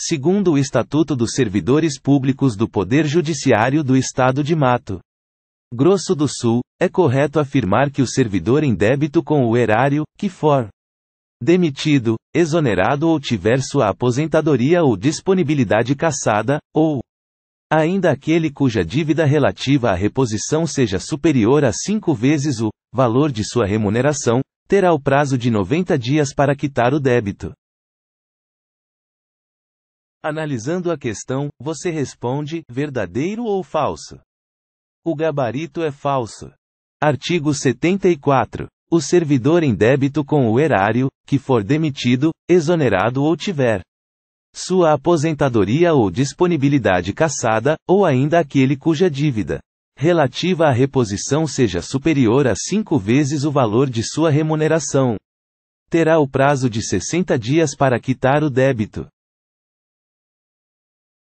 segundo o Estatuto dos Servidores Públicos do Poder Judiciário do Estado de Mato Grosso do Sul, é correto afirmar que o servidor em débito com o erário, que for demitido, exonerado ou tiver sua aposentadoria ou disponibilidade cassada, ou ainda aquele cuja dívida relativa à reposição seja superior a cinco vezes o valor de sua remuneração, terá o prazo de 90 dias para quitar o débito. Analisando a questão, você responde: verdadeiro ou falso? O gabarito é falso. Artigo 74. O servidor em débito com o erário, que for demitido, exonerado ou tiver sua aposentadoria ou disponibilidade cassada, ou ainda aquele cuja dívida relativa à reposição seja superior a cinco vezes o valor de sua remuneração, terá o prazo de 60 dias para quitar o débito.